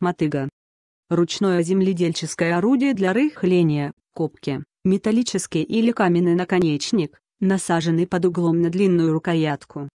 мотыга. Ручное земледельческое орудие для рыхления, копки, металлический или каменный наконечник, насаженный под углом на длинную рукоятку.